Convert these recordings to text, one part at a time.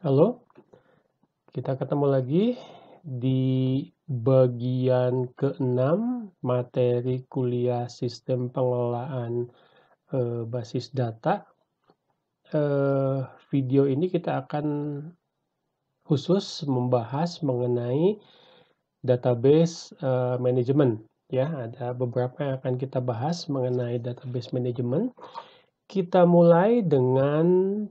Halo, kita ketemu lagi di bagian keenam materi kuliah sistem pengelolaan e, basis data. E, video ini kita akan khusus membahas mengenai database e, eh, manajemen. Ya, ada beberapa yang akan kita bahas mengenai database management. Kita mulai dengan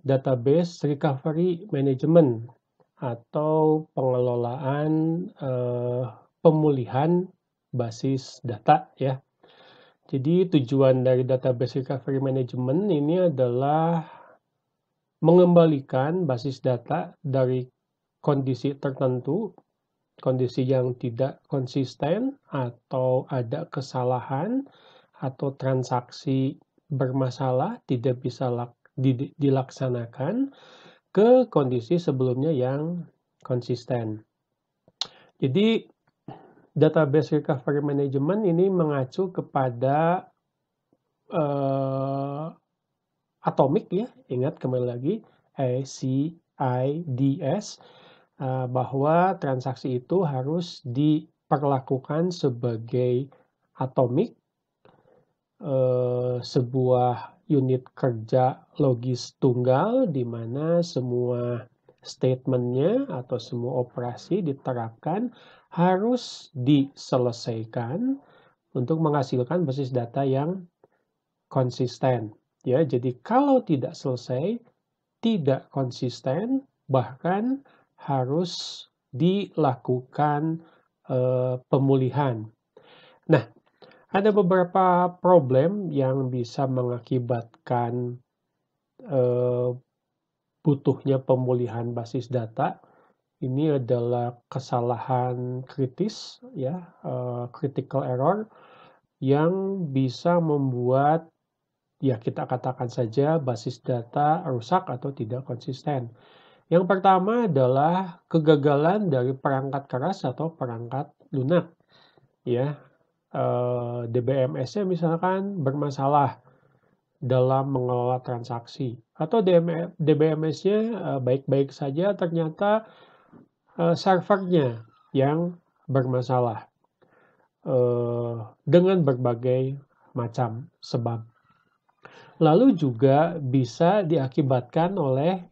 database recovery management atau pengelolaan eh, pemulihan basis data ya. Jadi tujuan dari database recovery management ini adalah mengembalikan basis data dari kondisi tertentu, kondisi yang tidak konsisten atau ada kesalahan atau transaksi bermasalah tidak bisa lak, di, dilaksanakan ke kondisi sebelumnya yang konsisten. Jadi database recovery management ini mengacu kepada uh, atomic ya, ingat kembali lagi ACIDS uh, eh, bahwa transaksi itu harus diperlakukan sebagai atomik Eh, sebuah unit kerja logis tunggal di mana semua statementnya atau semua operasi diterapkan harus diselesaikan untuk menghasilkan basis data yang konsisten. Ya, jadi kalau tidak selesai, tidak konsisten, bahkan harus dilakukan e, pemulihan. Nah, ada beberapa problem yang bisa mengakibatkan eh, butuhnya pemulihan basis data. Ini adalah kesalahan kritis, ya, eh, critical error, yang bisa membuat ya kita katakan saja basis data rusak atau tidak konsisten. Yang pertama adalah kegagalan dari perangkat keras atau perangkat lunak. Ya, eh, DBMS-nya misalkan bermasalah dalam mengelola transaksi atau DBMS-nya e, eh, baik-baik saja ternyata eh, servernya yang bermasalah eh, dengan berbagai macam sebab. Lalu juga bisa diakibatkan oleh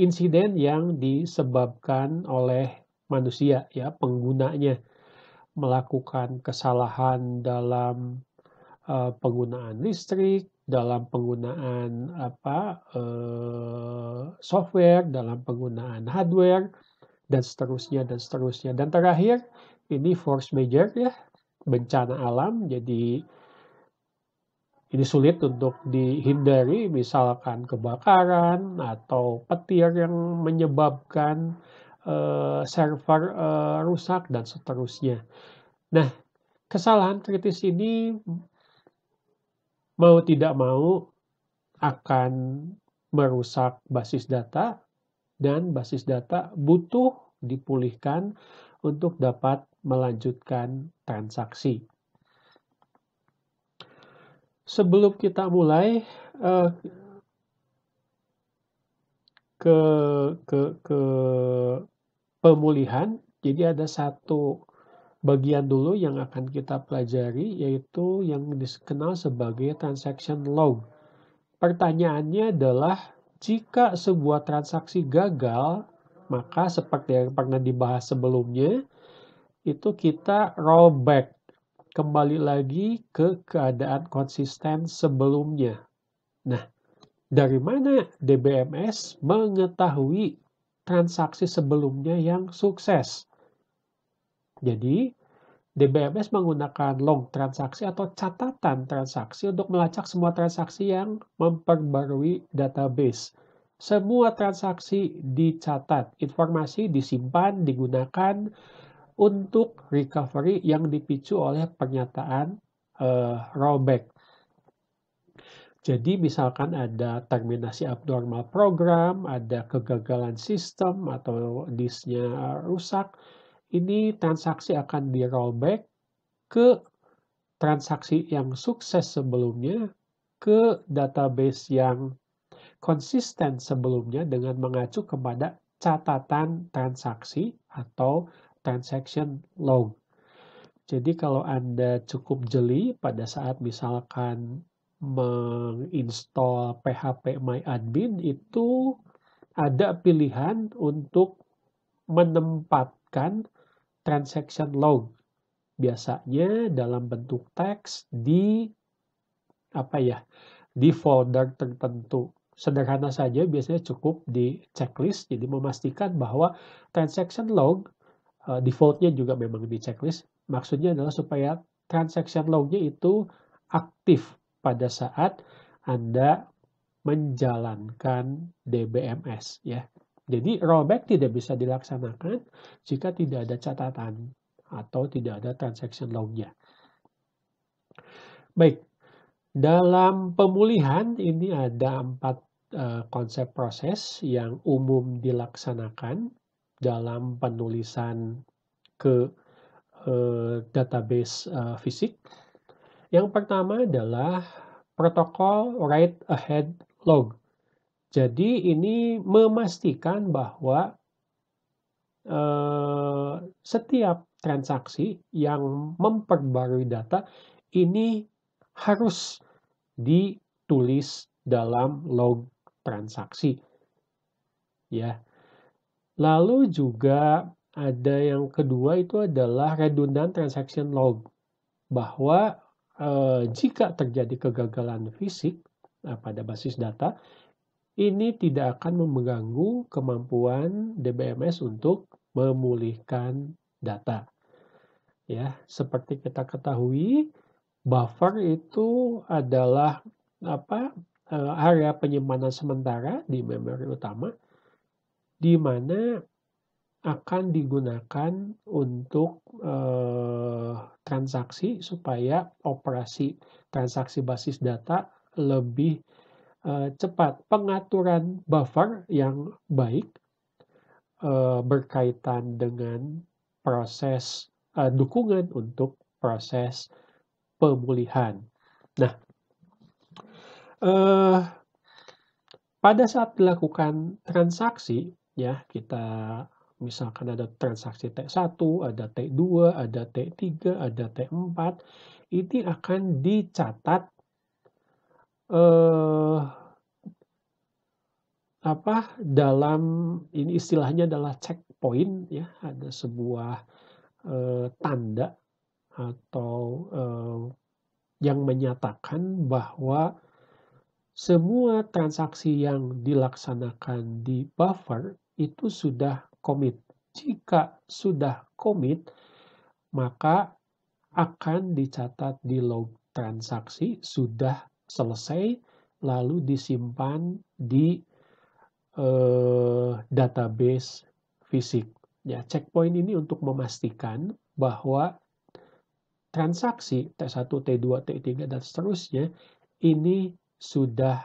insiden yang disebabkan oleh manusia ya penggunanya melakukan kesalahan dalam eh, penggunaan listrik, dalam penggunaan apa eh, software, dalam penggunaan hardware, dan seterusnya dan seterusnya. Dan terakhir ini force major ya bencana alam. Jadi ini sulit untuk dihindari, misalkan kebakaran atau petir yang menyebabkan uh, server uh, rusak dan seterusnya. Nah, kesalahan kritis ini mau tidak mau akan merusak basis data dan basis data butuh dipulihkan untuk dapat melanjutkan transaksi. Sebelum kita mulai eh, ke ke ke pemulihan. Jadi ada satu bagian dulu yang akan kita pelajari yaitu yang dikenal sebagai transaction log. Pertanyaannya adalah jika sebuah transaksi gagal, maka seperti yang pernah dibahas sebelumnya, itu kita rollback kembali lagi ke keadaan konsisten sebelumnya. Nah, dari mana DBMS mengetahui transaksi sebelumnya yang sukses. Jadi, DBMS menggunakan log transaksi atau catatan transaksi untuk melacak semua transaksi yang memperbarui database. Semua transaksi dicatat, informasi disimpan, digunakan untuk recovery yang dipicu oleh pernyataan uh, rollback. Jadi misalkan ada terminasi abnormal program, ada kegagalan sistem atau disknya rusak, ini transaksi akan di rollback ke transaksi yang sukses sebelumnya ke database yang konsisten sebelumnya dengan mengacu kepada catatan transaksi atau transaction log. Jadi kalau Anda cukup jeli pada saat misalkan menginstall PHP MyAdmin itu ada pilihan untuk menempatkan transaction log biasanya dalam bentuk teks di apa ya di folder tertentu sederhana saja biasanya cukup di checklist jadi memastikan bahwa transaction log eh, defaultnya juga memang di checklist maksudnya adalah supaya transaction lognya itu aktif pada saat Anda menjalankan DBMS ya. Jadi rollback tidak bisa dilaksanakan jika tidak ada catatan atau tidak ada transaction lognya. Baik, dalam pemulihan ini ada empat uh, konsep proses yang umum dilaksanakan dalam penulisan ke uh, database uh, fisik. Yang pertama adalah protokol write ahead log. Jadi ini memastikan bahwa eh, setiap transaksi yang memperbarui data ini harus ditulis dalam log transaksi. Ya. Lalu juga ada yang kedua itu adalah redundant transaction log bahwa Eh, jika terjadi kegagalan fisik eh, pada basis data, ini tidak akan mengganggu kemampuan DBMS untuk memulihkan data. Ya, seperti kita ketahui, buffer itu adalah apa? Eh, area penyimpanan sementara di memori utama di mana akan digunakan untuk eh, transaksi supaya operasi transaksi basis data lebih eh, cepat. Pengaturan buffer yang baik eh, berkaitan dengan proses eh, dukungan untuk proses pemulihan. Nah, eh, pada saat dilakukan transaksi, ya kita Misalkan ada transaksi T1, ada T2, ada T3, ada T4. Ini akan dicatat eh, apa dalam ini istilahnya adalah checkpoint ya ada sebuah eh, tanda atau eh, yang menyatakan bahwa semua transaksi yang dilaksanakan di buffer itu sudah komit. Jika sudah komit, maka akan dicatat di log transaksi sudah selesai lalu disimpan di eh, database fisik. Ya, checkpoint ini untuk memastikan bahwa transaksi T1, T2, T3 dan seterusnya ini sudah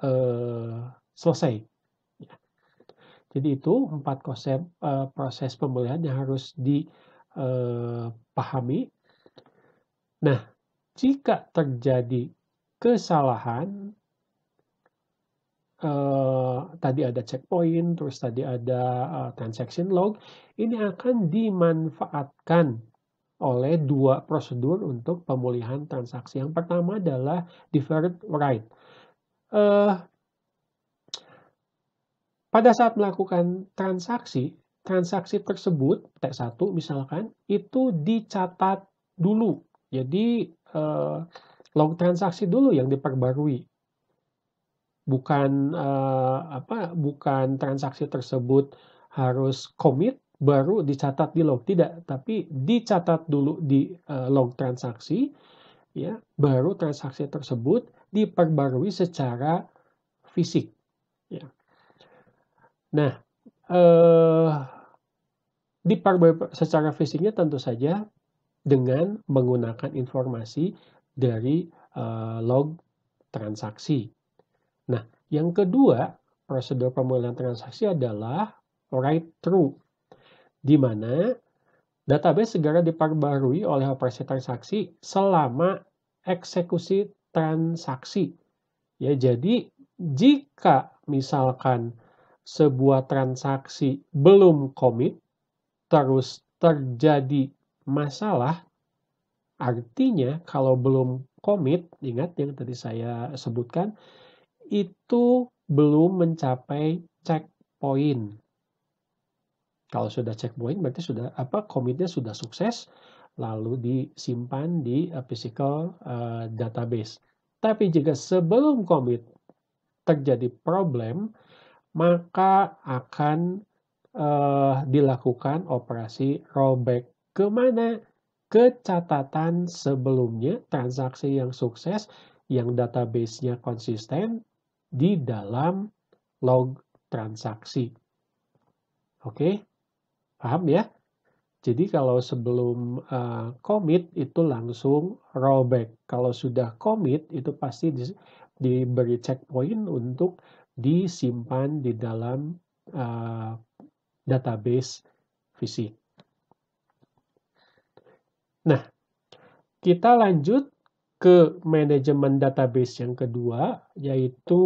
eh, selesai jadi itu empat konsep uh, proses pemulihan yang harus dipahami. Eh, nah, jika terjadi kesalahan, uh, tadi ada checkpoint, terus tadi ada uh, transaction log, ini akan dimanfaatkan oleh dua prosedur untuk pemulihan transaksi. Yang pertama adalah deferred write. Uh, pada saat melakukan transaksi, transaksi tersebut, T1 misalkan, itu dicatat dulu. Jadi, eh, log transaksi dulu yang diperbarui. Bukan eh, apa bukan transaksi tersebut harus commit baru dicatat di log tidak, tapi dicatat dulu di eh, log transaksi ya, baru transaksi tersebut diperbarui secara fisik ya. Nah, eh, diperbarui secara fisiknya tentu saja dengan menggunakan informasi dari eh, log transaksi. Nah, yang kedua, prosedur pemulihan transaksi adalah write through, di mana database segera diperbarui oleh operasi transaksi selama eksekusi transaksi. Ya, jadi jika misalkan sebuah transaksi belum komit, terus terjadi masalah, artinya kalau belum komit, ingat yang tadi saya sebutkan, itu belum mencapai checkpoint. Kalau sudah checkpoint berarti sudah apa komitnya sudah sukses lalu disimpan di eh, physical eh, database. Tapi jika sebelum komit terjadi problem, maka akan uh, dilakukan operasi rollback kemana? Ke catatan sebelumnya, transaksi yang sukses yang database-nya konsisten di dalam log transaksi. Oke, okay? paham ya? Jadi kalau sebelum uh, commit itu langsung rollback. Kalau sudah commit itu pasti di, diberi checkpoint untuk disimpan di dalam uh, database fisik. Nah, kita lanjut ke manajemen database yang kedua, yaitu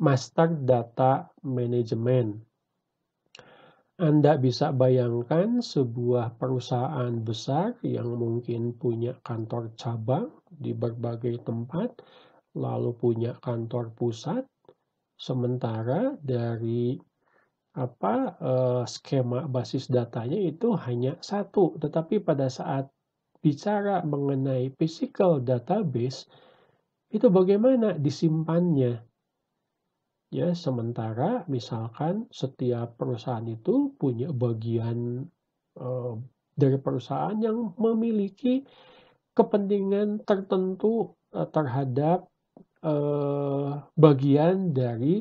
Master Data Management. Anda bisa bayangkan sebuah perusahaan besar yang mungkin punya kantor cabang di berbagai tempat, lalu punya kantor pusat, sementara dari apa eh, skema basis datanya itu hanya satu tetapi pada saat bicara mengenai physical database itu bagaimana disimpannya ya sementara misalkan setiap perusahaan itu punya bagian eh, dari perusahaan yang memiliki kepentingan tertentu eh, terhadap Eh, bagian dari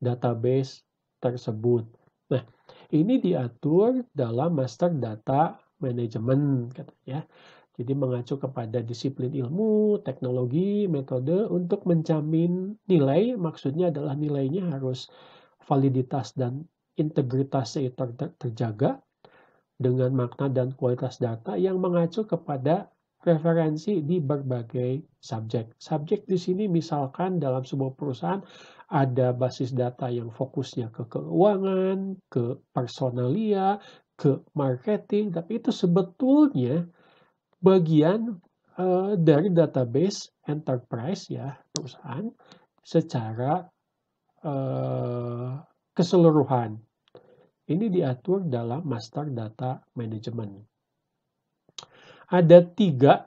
database tersebut. Nah, ini diatur dalam master data management katanya. Jadi mengacu kepada disiplin ilmu, teknologi, metode untuk menjamin nilai, maksudnya adalah nilainya harus validitas dan integritasnya ter terjaga dengan makna dan kualitas data yang mengacu kepada referensi di berbagai subjek. Subjek di sini misalkan dalam sebuah perusahaan ada basis data yang fokusnya ke keuangan, ke personalia, ke marketing, tapi itu sebetulnya bagian uh, dari database enterprise ya perusahaan secara uh, keseluruhan. Ini diatur dalam master data management ada tiga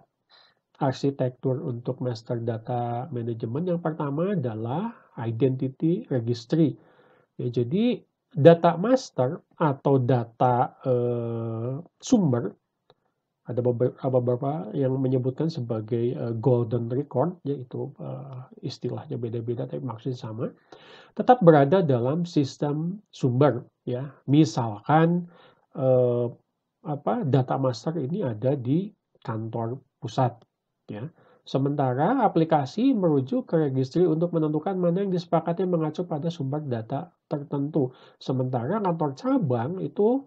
arsitektur untuk master data management. Yang pertama adalah identity registry. Ya, jadi data master atau data eh, sumber ada beberapa, yang menyebutkan sebagai uh, golden record, yaitu uh, eh, istilahnya beda-beda tapi maksudnya sama, tetap berada dalam sistem sumber, ya. Misalkan uh, apa data master ini ada di kantor pusat ya. Sementara aplikasi merujuk ke registry untuk menentukan mana yang disepakati mengacu pada sumber data tertentu. Sementara kantor cabang itu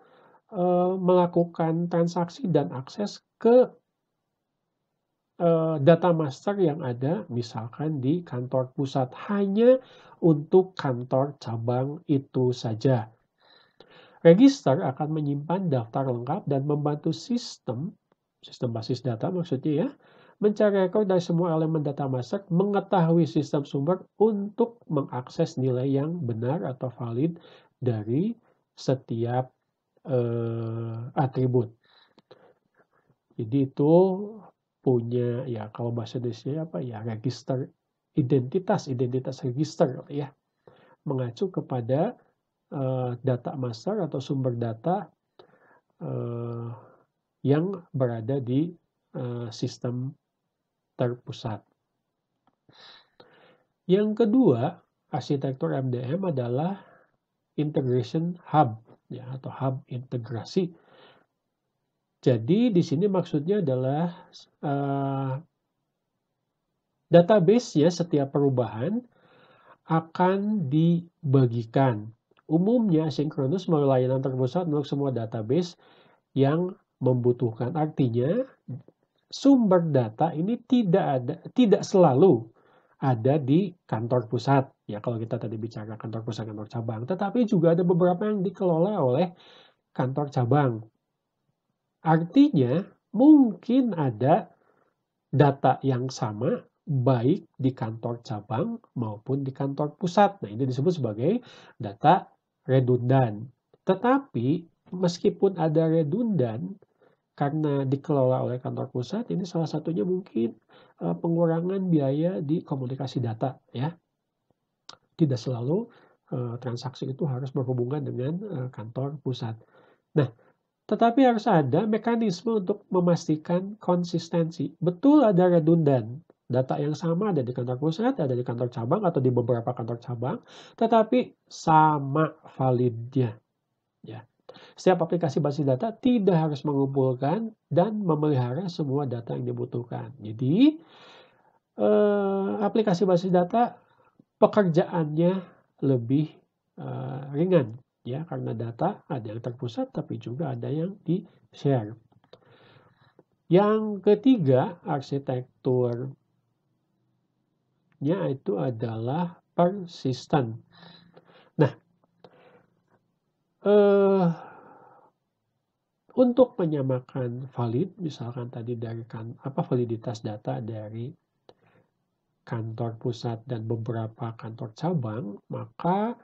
e, melakukan transaksi dan akses ke e, data master yang ada misalkan di kantor pusat hanya untuk kantor cabang itu saja. Register akan menyimpan daftar lengkap dan membantu sistem, sistem basis data maksudnya ya, mencari rekor dari semua elemen data master, mengetahui sistem sumber untuk mengakses nilai yang benar atau valid dari setiap uh, atribut. Jadi itu punya ya kalau bahasa Indonesia apa ya register identitas identitas register ya mengacu kepada Eh, data master atau sumber data uh, yang berada di uh, sistem terpusat. Yang kedua, arsitektur MDM adalah integration hub ya atau hub integrasi. Jadi di sini maksudnya adalah uh, database ya setiap perubahan akan dibagikan Umumnya, sinkronus melalui layanan terpusat untuk semua database yang membutuhkan. Artinya, sumber data ini tidak ada tidak selalu ada di kantor pusat. Ya, kalau kita tadi bicara kantor pusat, kantor cabang, tetapi juga ada beberapa yang dikelola oleh kantor cabang. Artinya, mungkin ada data yang sama baik di kantor cabang maupun di kantor pusat. Nah, ini disebut sebagai data redundan. Tetapi meskipun ada redundan, karena dikelola oleh kantor pusat, ini salah satunya mungkin eh, pengurangan biaya di komunikasi data ya. Tidak selalu eh, transaksi itu harus berhubungan dengan eh, kantor pusat. Nah, tetapi harus ada mekanisme untuk memastikan konsistensi. Betul ada redundan, data yang sama ada di kantor pusat, ada di kantor cabang, atau di beberapa kantor cabang, tetapi sama validnya. Ya. Setiap aplikasi basis data tidak harus mengumpulkan dan memelihara semua data yang dibutuhkan. Jadi, eh, aplikasi basis data pekerjaannya lebih eh, ringan ya karena data ada yang terpusat tapi juga ada yang di share. Yang ketiga, arsitektur nya itu adalah persistent. Nah, eh, untuk menyamakan valid, misalkan tadi dari kan, apa validitas data dari kantor pusat dan beberapa kantor cabang, maka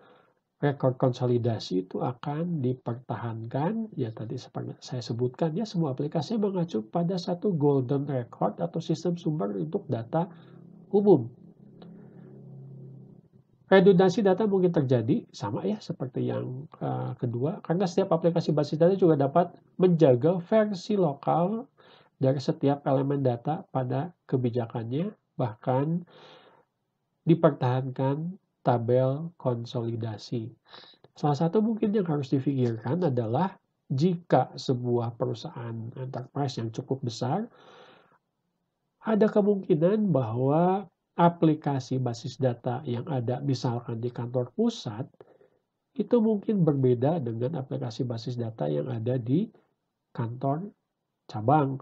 rekor konsolidasi itu akan dipertahankan ya tadi seperti saya sebutkan ya semua aplikasi mengacu pada satu golden record atau sistem sumber untuk data umum Redundansi data mungkin terjadi sama ya seperti yang uh, kedua karena setiap aplikasi basis data juga dapat menjaga versi lokal dari setiap elemen data pada kebijakannya bahkan dipertahankan tabel konsolidasi. Salah satu mungkin yang harus difikirkan adalah jika sebuah perusahaan enterprise yang cukup besar ada kemungkinan bahwa aplikasi basis data yang ada misalkan di kantor pusat itu mungkin berbeda dengan aplikasi basis data yang ada di kantor cabang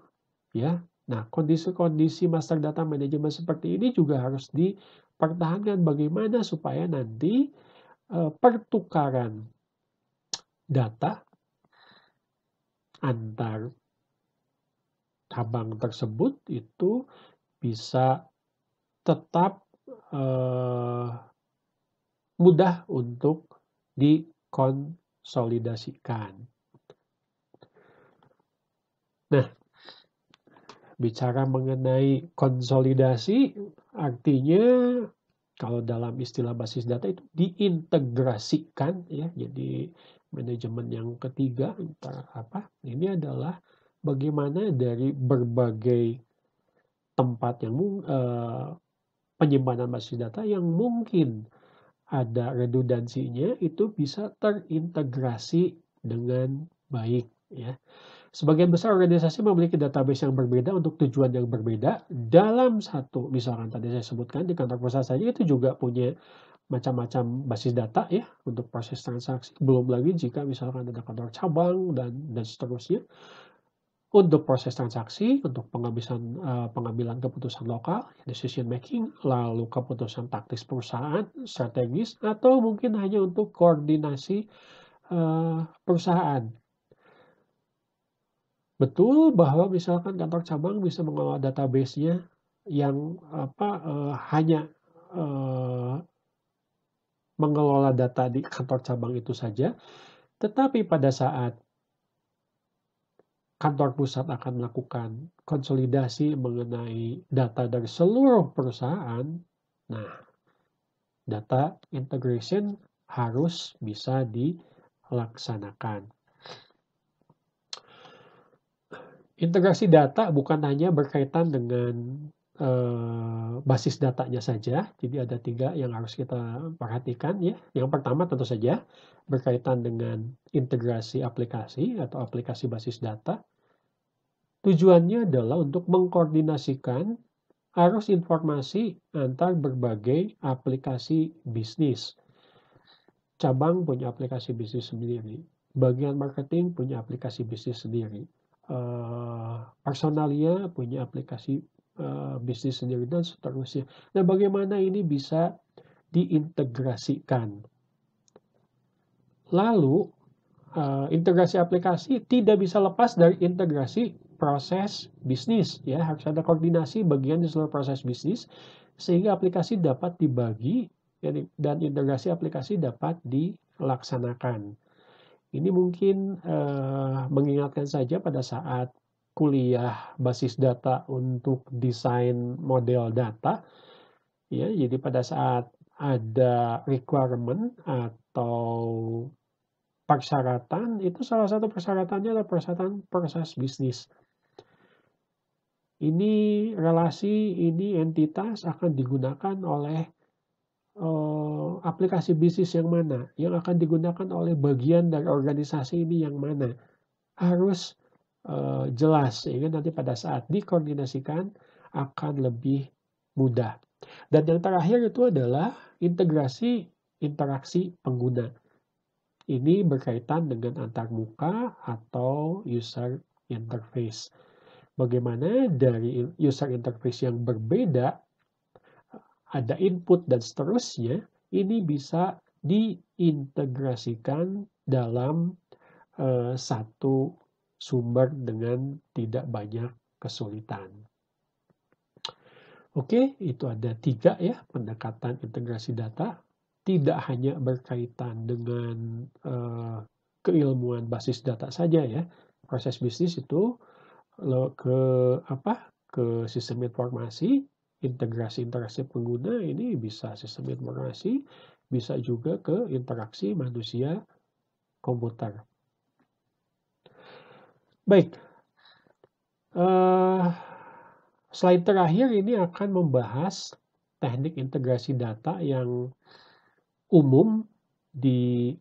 ya. Nah, kondisi-kondisi master data manajemen seperti ini juga harus dipertahankan bagaimana supaya nanti e, pertukaran data antar cabang tersebut itu bisa tetap eh, mudah untuk dikonsolidasikan. Nah, bicara mengenai konsolidasi artinya kalau dalam istilah basis data itu diintegrasikan ya jadi manajemen yang ketiga antara apa ini adalah bagaimana dari berbagai tempat yang uh, penyimpanan basis data yang mungkin ada redundansinya itu bisa terintegrasi dengan baik ya. Sebagian besar organisasi memiliki database yang berbeda untuk tujuan yang berbeda dalam satu misalkan tadi saya sebutkan di kantor pusat saja itu juga punya macam-macam basis data ya untuk proses transaksi belum lagi jika misalkan ada kantor cabang dan dan seterusnya untuk proses transaksi, untuk pengambilan, eh, pengambilan keputusan lokal, ya, decision making, lalu keputusan taktis perusahaan, strategis, atau mungkin hanya untuk koordinasi eh, perusahaan. Betul bahwa misalkan kantor cabang bisa mengelola database-nya yang apa uh, hanya uh, mengelola data di kantor cabang itu saja, tetapi pada saat kantor pusat akan melakukan konsolidasi mengenai data dari seluruh perusahaan, nah, data integration harus bisa dilaksanakan. Integrasi data bukan hanya berkaitan dengan eh, basis datanya saja, jadi ada tiga yang harus kita perhatikan ya. Yang pertama tentu saja berkaitan dengan integrasi aplikasi atau aplikasi basis data. Tujuannya adalah untuk mengkoordinasikan arus informasi antar berbagai aplikasi bisnis. Cabang punya aplikasi bisnis sendiri, bagian marketing punya aplikasi bisnis sendiri, eh, personalia punya aplikasi eh, bisnis sendiri, dan seterusnya. Nah, bagaimana ini bisa diintegrasikan? Lalu, eh, integrasi aplikasi tidak bisa lepas dari integrasi proses bisnis ya harus ada koordinasi bagian di seluruh proses bisnis sehingga aplikasi dapat dibagi ya, dan integrasi aplikasi dapat dilaksanakan. Ini mungkin eh, mengingatkan saja pada saat kuliah basis data untuk desain model data. Ya, jadi pada saat ada requirement atau persyaratan, itu salah satu persyaratannya adalah persyaratan proses bisnis ini relasi, ini entitas akan digunakan oleh uh, aplikasi bisnis yang mana, yang akan digunakan oleh bagian dari organisasi ini yang mana. Harus uh, jelas, sehingga nanti pada saat dikoordinasikan akan lebih mudah. Dan yang terakhir itu adalah integrasi interaksi pengguna. Ini berkaitan dengan antar muka atau user interface. Bagaimana dari user interface yang berbeda, ada input dan seterusnya, ini bisa diintegrasikan dalam uh, satu sumber dengan tidak banyak kesulitan. Oke, itu ada tiga ya pendekatan integrasi data. Tidak hanya berkaitan dengan uh, keilmuan basis data saja ya. Proses bisnis itu lo ke apa ke sistem informasi integrasi interaksi pengguna ini bisa sistem informasi bisa juga ke interaksi manusia komputer baik uh, slide terakhir ini akan membahas teknik integrasi data yang umum di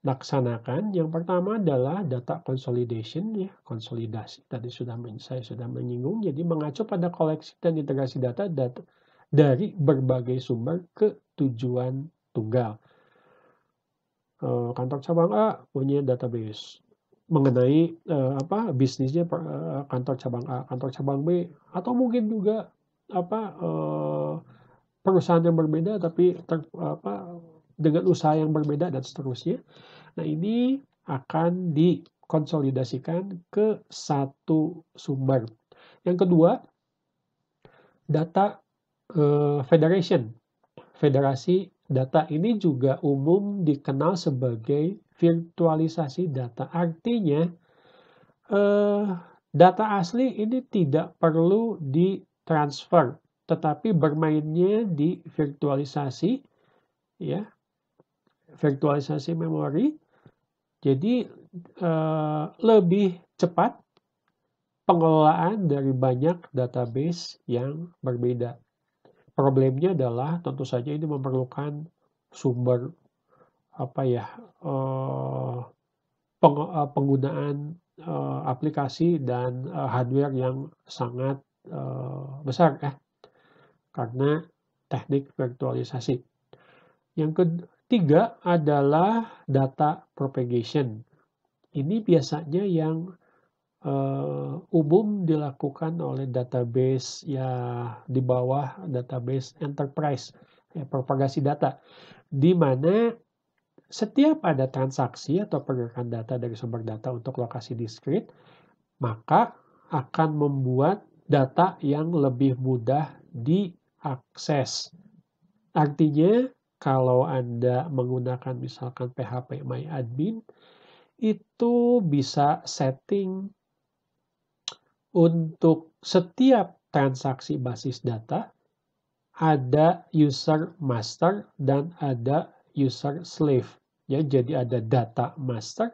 laksanakan yang pertama adalah data consolidation ya konsolidasi tadi sudah saya sudah menyinggung jadi mengacu pada koleksi dan integrasi data, data dari berbagai sumber ke tujuan tunggal eh, kantor cabang A punya database mengenai eh, apa bisnisnya eh, kantor cabang A kantor cabang B atau mungkin juga apa perusahaan yang berbeda tapi ter, apa dengan usaha yang berbeda dan seterusnya. Nah, ini akan dikonsolidasikan ke satu sumber. Yang kedua, data uh, federation. Federasi data ini juga umum dikenal sebagai virtualisasi data. Artinya, eh, data asli ini tidak perlu ditransfer, tetapi bermainnya di virtualisasi ya virtualisasi memori jadi uh, lebih cepat pengelolaan dari banyak database yang berbeda. Problemnya adalah tentu saja ini memerlukan sumber apa ya uh, eh, peng, eh, penggunaan uh, aplikasi dan uh, hardware yang sangat besar ya karena teknik virtualisasi. Yang kedua Tiga adalah data propagation. Ini biasanya yang uh, umum dilakukan oleh database ya di bawah database enterprise ya, propagasi data di mana setiap ada transaksi atau pergerakan data dari sumber data untuk lokasi diskrit maka akan membuat data yang lebih mudah diakses artinya kalau Anda menggunakan misalkan PHP MyAdmin, itu bisa setting untuk setiap transaksi basis data, ada user master dan ada user slave. Ya, jadi ada data master,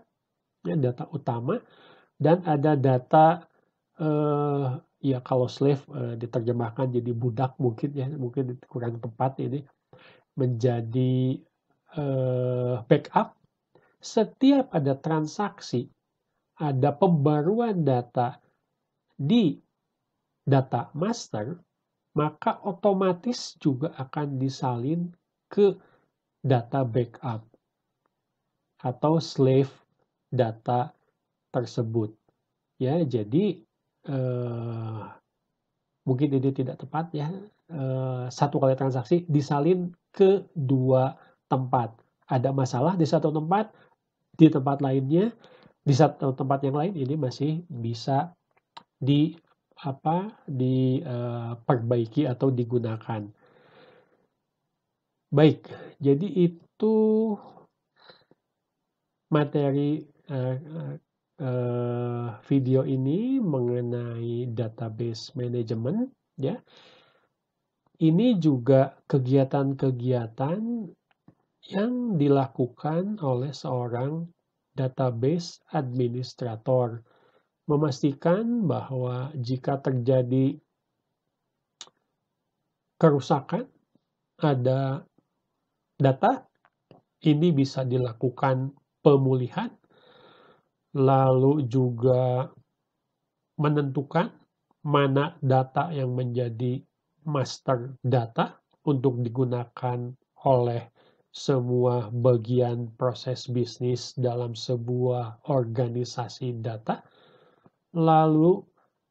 ya, data utama, dan ada data eh, ya kalau slave eh, diterjemahkan jadi budak mungkin ya mungkin kurang tepat ini menjadi uh, backup, setiap ada transaksi, ada pembaruan data di data master, maka otomatis juga akan disalin ke data backup atau slave data tersebut. Ya, jadi eh, mungkin ini tidak tepat ya. Eh, satu kali transaksi disalin ke dua tempat. Ada masalah di satu tempat, di tempat lainnya, di satu tempat yang lain ini masih bisa di apa diperbaiki eh, uh, atau digunakan. Baik, jadi itu materi uh, uh, video ini mengenai database management ya ini juga kegiatan-kegiatan yang dilakukan oleh seorang database administrator memastikan bahwa jika terjadi kerusakan ada data ini bisa dilakukan pemulihan lalu juga menentukan mana data yang menjadi master data untuk digunakan oleh semua bagian proses bisnis dalam sebuah organisasi data. Lalu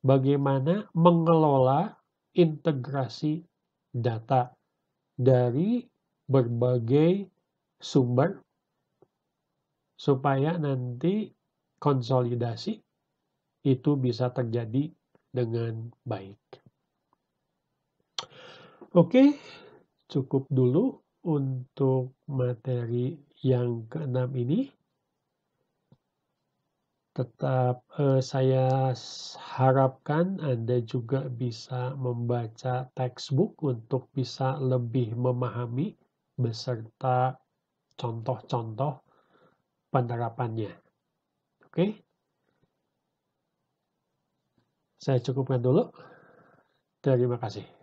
bagaimana mengelola integrasi data dari berbagai sumber supaya nanti konsolidasi itu bisa terjadi dengan baik. Oke, cukup dulu untuk materi yang keenam ini. Tetap eh, saya harapkan Anda juga bisa membaca textbook untuk bisa lebih memahami beserta contoh-contoh penerapannya. Oke. Saya cukupkan dulu. Terima kasih.